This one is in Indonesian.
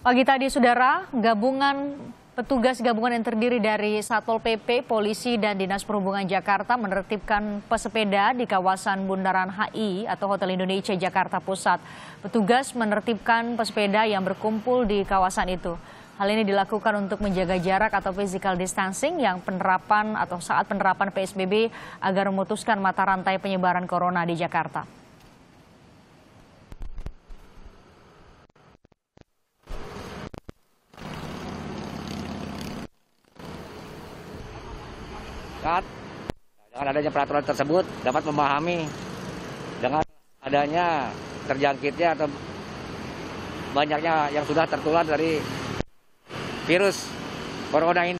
Pagi tadi, saudara, gabungan petugas gabungan yang terdiri dari Satpol PP, Polisi, dan Dinas Perhubungan Jakarta menertibkan pesepeda di kawasan Bundaran HI atau Hotel Indonesia Jakarta Pusat. Petugas menertibkan pesepeda yang berkumpul di kawasan itu. Hal ini dilakukan untuk menjaga jarak atau physical distancing yang penerapan atau saat penerapan PSBB agar memutuskan mata rantai penyebaran corona di Jakarta. masyarakat dengan adanya peraturan tersebut dapat memahami dengan adanya terjangkitnya atau banyaknya yang sudah tertular dari virus corona ini.